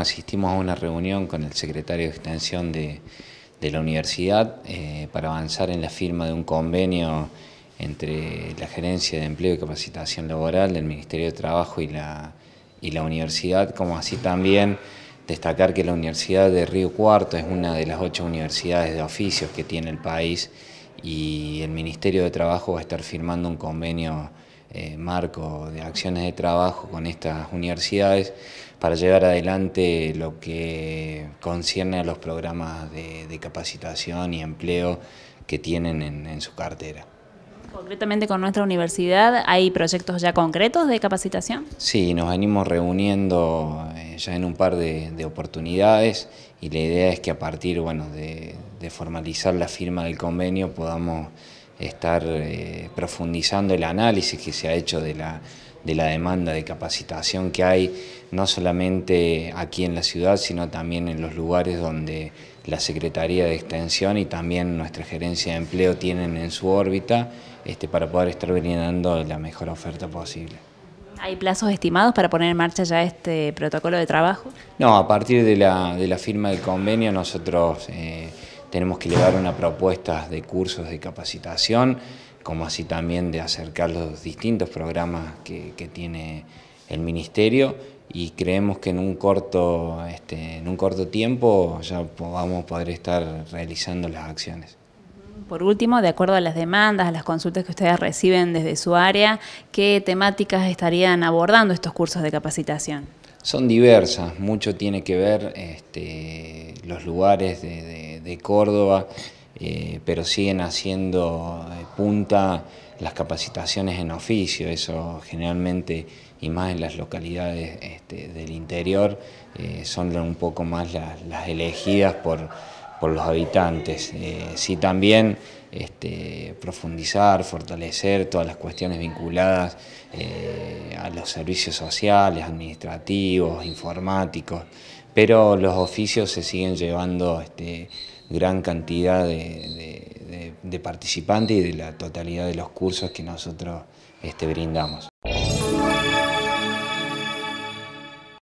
Asistimos a una reunión con el secretario de Extensión de, la universidad eh, para avanzar en la firma de un convenio entre la Gerencia de Empleo y Capacitación Laboral del Ministerio de Trabajo y la, y la universidad, como así también destacar que la Universidad de Río Cuarto es una de las ocho universidades de oficios que tiene el país y el Ministerio de Trabajo va a estar firmando un convenio eh, marco de acciones de trabajo con estas universidades para llevar adelante lo que concierne a los programas de, capacitación y empleo que tienen en, su cartera. Concretamente con nuestra universidad, ¿hay proyectos ya concretos de capacitación? Sí, nos venimos reuniendo eh, ya en un par de, oportunidades y la idea es que a partir bueno, de, formalizar la firma del convenio podamos estar eh, profundizando el análisis que se ha hecho de la, de la demanda de capacitación que hay, no solamente aquí en la ciudad, sino también en los lugares donde la Secretaría de Extensión y también nuestra Gerencia de Empleo tienen en su órbita este, para poder estar brindando la mejor oferta posible. ¿Hay plazos estimados para poner en marcha ya este protocolo de trabajo? No, a partir de la, firma del convenio nosotros... Eh, tenemos que llevar una propuesta de cursos de capacitación, como así también de acercar los distintos programas que, tiene el Ministerio y creemos que en un corto, este, en un corto tiempo ya vamos a poder estar realizando las acciones. Por último, de acuerdo a las demandas, a las consultas que ustedes reciben desde su área, ¿qué temáticas estarían abordando estos cursos de capacitación? Son diversas, mucho tiene que ver este, los lugares de de Córdoba, eh, pero siguen haciendo punta las capacitaciones en oficio, eso generalmente, y más en las localidades este, del interior, eh, son un poco más las, elegidas por, por, los habitantes. Eh, sí también este, profundizar, fortalecer todas las cuestiones vinculadas a los servicios sociales, administrativos, informáticos, pero los oficios se siguen llevando... Este, gran cantidad de, participantes y de la totalidad de los cursos que nosotros este, brindamos.